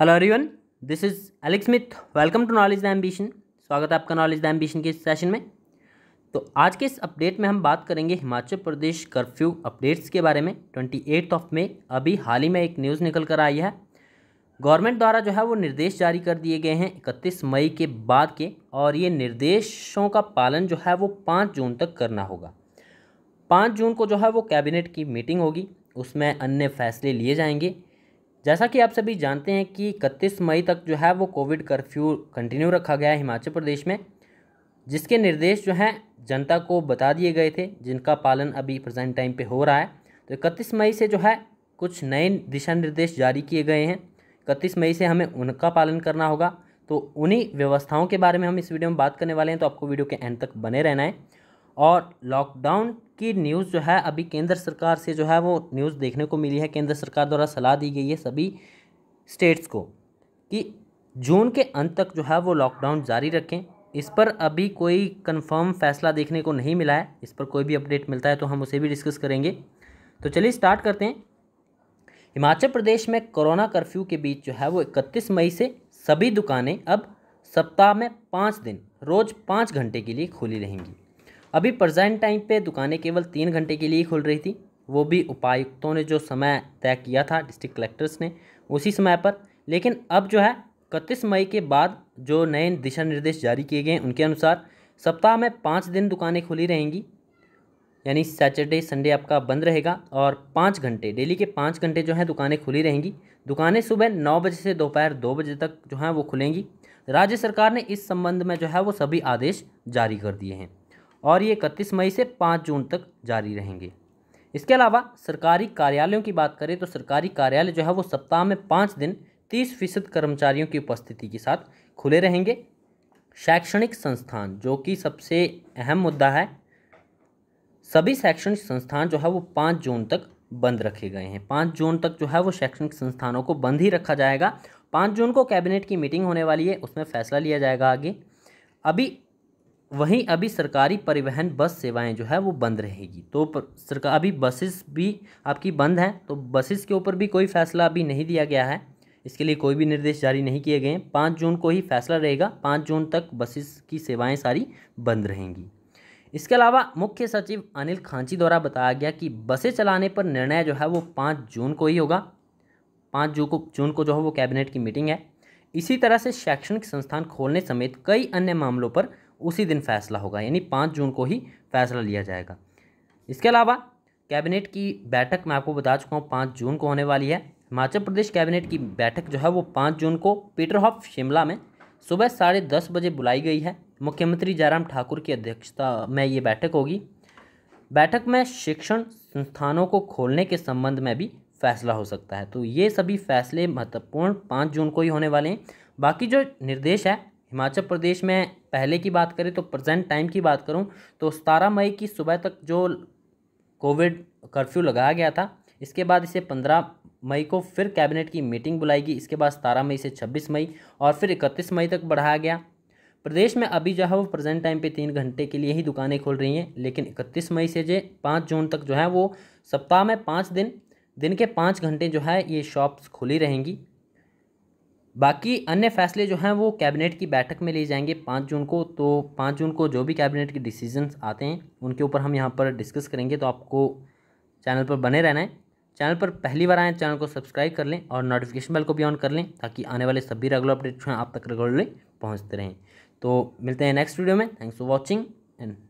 hello everyone this is Alex Smith welcome to knowledge the ambition स्वागत है आपका knowledge the ambition के इस सेशन में तो आज के इस अपडेट में हम बात करेंगे हिमाचल प्रदेश कर्फ्यू अपडेट्स के बारे में ट्वेंटी एट्थ ऑफ मे अभी हाल ही में एक न्यूज़ निकल कर आई है गवर्नमेंट द्वारा जो है वो निर्देश जारी कर दिए गए हैं इकतीस मई के बाद के और ये निर्देशों का पालन जो है वो पाँच जून तक करना होगा पाँच जून को जो है वो कैबिनेट की मीटिंग होगी उसमें अन्य फैसले लिए जाएंगे जैसा कि आप सभी जानते हैं कि इकतीस मई तक जो है वो कोविड कर्फ्यू कंटिन्यू रखा गया है हिमाचल प्रदेश में जिसके निर्देश जो हैं जनता को बता दिए गए थे जिनका पालन अभी प्रेजेंट टाइम पे हो रहा है तो इकतीस मई से जो है कुछ नए दिशा निर्देश जारी किए गए हैं इकतीस मई से हमें उनका पालन करना होगा तो उन्हीं व्यवस्थाओं के बारे में हम इस वीडियो में बात करने वाले हैं तो आपको वीडियो के एंड तक बने रहना है और लॉकडाउन की न्यूज़ जो है अभी केंद्र सरकार से जो है वो न्यूज़ देखने को मिली है केंद्र सरकार द्वारा सलाह दी गई है सभी स्टेट्स को कि जून के अंत तक जो है वो लॉकडाउन जारी रखें इस पर अभी कोई कंफर्म फैसला देखने को नहीं मिला है इस पर कोई भी अपडेट मिलता है तो हम उसे भी डिस्कस करेंगे तो चलिए स्टार्ट करते हैं हिमाचल प्रदेश में कोरोना कर्फ्यू के बीच जो है वो इकतीस मई से सभी दुकानें अब सप्ताह में पाँच दिन रोज़ पाँच घंटे के लिए खुली रहेंगी अभी प्रजेंट टाइम पे दुकानें केवल तीन घंटे के लिए ही खुल रही थी वो भी उपायुक्तों ने जो समय तय किया था डिस्ट्रिक्ट कलेक्टर्स ने उसी समय पर लेकिन अब जो है इकतीस मई के बाद जो नए दिशा निर्देश जारी किए गए हैं उनके अनुसार सप्ताह में पाँच दिन दुकानें खुली रहेंगी यानी सैटरडे संडे आपका बंद रहेगा और पाँच घंटे डेली के पाँच घंटे जो हैं दुकानें खुली रहेंगी दुकानें सुबह नौ बजे से दोपहर दो बजे तक जो हैं वो खुलेंगी राज्य सरकार ने इस संबंध में जो है वो सभी आदेश जारी कर दिए हैं और ये इकतीस मई से पाँच जून तक जारी रहेंगे इसके अलावा सरकारी कार्यालयों की बात करें तो सरकारी कार्यालय जो है वो सप्ताह में पाँच दिन तीस फीसद कर्मचारियों की उपस्थिति के साथ खुले रहेंगे शैक्षणिक संस्थान जो कि सबसे अहम मुद्दा है सभी शैक्षणिक संस्थान जो है वो पाँच जून तक बंद रखे गए हैं पाँच जून तक जो है वो शैक्षणिक संस्थानों को बंद ही रखा जाएगा पाँच जून को कैबिनेट की मीटिंग होने वाली है उसमें फैसला लिया जाएगा आगे अभी वहीं अभी सरकारी परिवहन बस सेवाएं जो है वो बंद रहेगी तो सरकार अभी बसेस भी आपकी बंद हैं तो बसेस के ऊपर भी कोई फैसला अभी नहीं दिया गया है इसके लिए कोई भी निर्देश जारी नहीं किए गए हैं पाँच जून को ही फैसला रहेगा पाँच जून तक बसेस की सेवाएं सारी बंद रहेंगी इसके अलावा मुख्य सचिव अनिल खांची द्वारा बताया गया कि बसें चलाने पर निर्णय जो है वो पाँच जून को ही होगा पाँच जून को जून को जो है वो कैबिनेट की मीटिंग है इसी तरह से शैक्षणिक संस्थान खोलने समेत कई अन्य मामलों पर उसी दिन फैसला होगा यानी पाँच जून को ही फैसला लिया जाएगा इसके अलावा कैबिनेट की बैठक मैं आपको बता चुका हूँ पाँच जून को होने वाली है हिमाचल प्रदेश कैबिनेट की बैठक जो है वो पाँच जून को पीटर हॉफ शिमला में सुबह साढ़े दस बजे बुलाई गई है मुख्यमंत्री जयराम ठाकुर की अध्यक्षता में ये बैठक होगी बैठक में शिक्षण संस्थानों को खोलने के संबंध में भी फैसला हो सकता है तो ये सभी फैसले महत्वपूर्ण पाँच जून को ही होने वाले हैं बाकी जो निर्देश है हिमाचल प्रदेश में पहले की बात करें तो प्रेजेंट टाइम की बात करूं तो सतारह मई की सुबह तक जो कोविड कर्फ्यू लगाया गया था इसके बाद इसे पंद्रह मई को फिर कैबिनेट की मीटिंग बुलाएगी इसके बाद सतारह मई से छब्बीस मई और फिर इकतीस मई तक बढ़ाया गया प्रदेश में अभी जो है वो प्रेजेंट टाइम पे तीन घंटे के लिए ही दुकानें खोल रही हैं लेकिन इकतीस मई से जो पाँच जून तक जो है वो सप्ताह में पाँच दिन दिन के पाँच घंटे जो है ये शॉप्स खुली रहेंगी बाकी अन्य फैसले जो हैं वो कैबिनेट की बैठक में ले जाएंगे पाँच जून को तो पाँच जून को जो भी कैबिनेट के डिसीजंस आते हैं उनके ऊपर हम यहाँ पर डिस्कस करेंगे तो आपको चैनल पर बने रहना है चैनल पर पहली बार आएँ चैनल को सब्सक्राइब कर लें और नोटिफिकेशन बेल को भी ऑन कर लें ताकि आने वाले सभी रेगुलर अपडेट्स आप तक रेगुलरली पहुँचते रहें तो मिलते हैं नेक्स्ट वीडियो में थैंक्स फॉर वॉचिंग एंड